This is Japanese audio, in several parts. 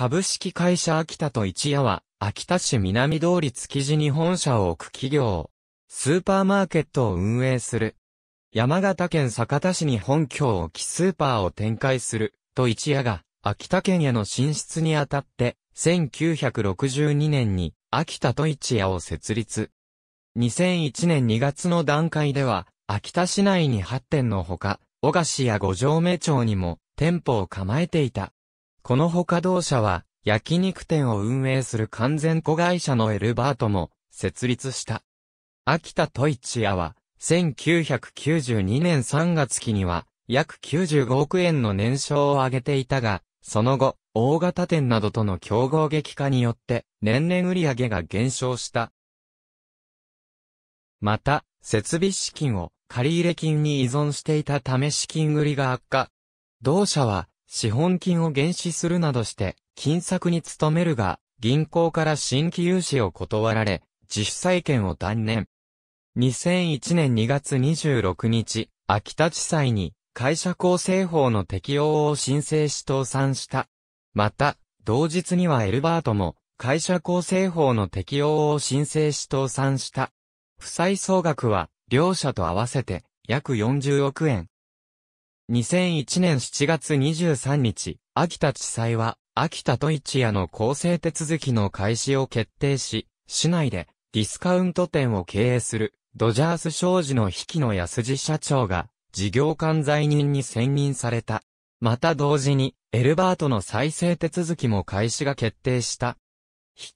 株式会社秋田と一夜は、秋田市南通り築地に本社を置く企業、スーパーマーケットを運営する。山形県酒田市に本拠を置きスーパーを展開する、と一夜が、秋田県への進出にあたって、1962年に、秋田と一夜を設立。2001年2月の段階では、秋田市内に8店のほか、小菓子や五条目町にも店舗を構えていた。このほか同社は、焼肉店を運営する完全子会社のエルバートも、設立した。秋田トイチアは、1992年3月期には、約95億円の年商を上げていたが、その後、大型店などとの競合激化によって、年々売上が減少した。また、設備資金を借入金に依存していたため資金繰りが悪化。同社は、資本金を減資するなどして、金策に努めるが、銀行から新規融資を断られ、自主債権を断念。2001年2月26日、秋田地裁に会社構成法の適用を申請し倒産した。また、同日にはエルバートも会社構成法の適用を申請し倒産した。負債総額は両社と合わせて約40億円。2001年7月23日、秋田地裁は、秋田と一夜の構成手続きの開始を決定し、市内でディスカウント店を経営するドジャース商事の引野安次社長が事業管財人に選任された。また同時にエルバートの再生手続きも開始が決定した。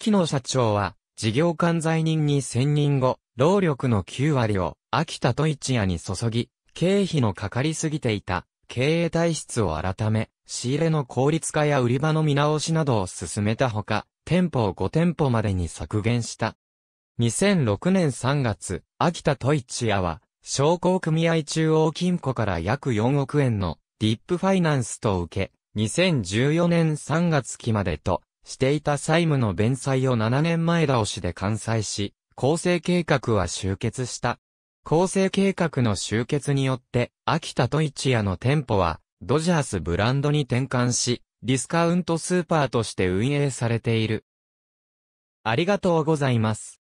引野社長は事業管財人に選任後、労力の9割を秋田と一夜に注ぎ、経費のかかりすぎていた経営体質を改め、仕入れの効率化や売り場の見直しなどを進めたほか、店舗を5店舗までに削減した。2006年3月、秋田トイチ屋は、商工組合中央金庫から約4億円のディップファイナンスと受け、2014年3月期までとしていた債務の弁済を7年前倒しで完済し、構成計画は終結した。構成計画の終結によって、秋田と一夜の店舗は、ドジャースブランドに転換し、ディスカウントスーパーとして運営されている。ありがとうございます。